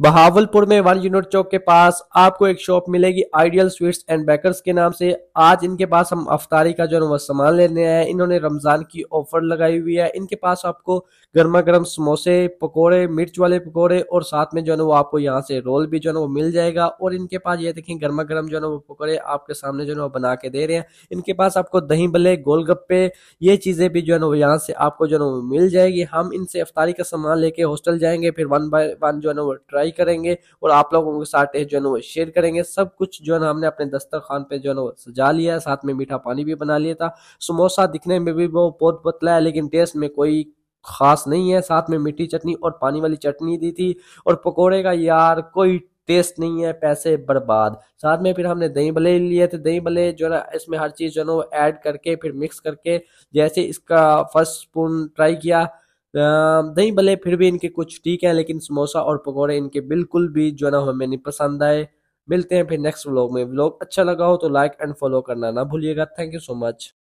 बहावलपुर में one unit चौक के पास आपको एक शॉप मिलेगी आइडियल स्वीट्स एंड बेकर्स के नाम से आज इनके पास हम अफतारी का जो है वो सामान लेने आए हैं इन्होंने रमज़ान की ऑफर लगाई हुई है इनके पास आपको गर्मा गर्म समोसे पकौड़े मिर्च वाले पकौड़े और साथ में जो है वो आपको यहाँ से रोल भी जो है वो मिल जाएगा और इनके पास ये देखें गर्मा गर्म जो है वो पकौड़े आपके सामने जो है वो बना के दे रहे हैं इनके पास आपको दही भले गोलगप्पे ये चीज़ें भी जो है वो यहाँ से आपको जो है वो मिल जाएगी हम इनसे अफतारी का सामान लेके हॉस्टल जाएंगे फिर वन बाय वन जो है वो ट्राई ट्राई करेंगे और आप लोगों के साथ जो है वो शेयर करेंगे सब कुछ जो है ना हमने अपने दस्तरखान पे जो है ना वो सजा लिया साथ में मीठा पानी भी बना लिया था समोसा दिखने में भी वो बहुत पतला है लेकिन टेस्ट में कोई खास नहीं है साथ में मीठी चटनी और पानी वाली चटनी दी थी और पकौड़े का यार कोई टेस्ट नहीं है पैसे बर्बाद साथ में फिर हमने दही भले लिए थे दही भले जो है ना इसमें हर चीज़ जो है ना वो ऐड करके फिर मिक्स करके जैसे इसका फर्स्ट स्पून ट्राई किया दही भले फिर भी इनके कुछ ठीक है लेकिन समोसा और पकौड़े इनके बिल्कुल भी जो ना हमें नहीं पसंद आए मिलते हैं फिर नेक्स्ट व्लॉग में व्लॉग अच्छा लगा हो तो लाइक एंड फॉलो करना ना भूलिएगा थैंक यू सो मच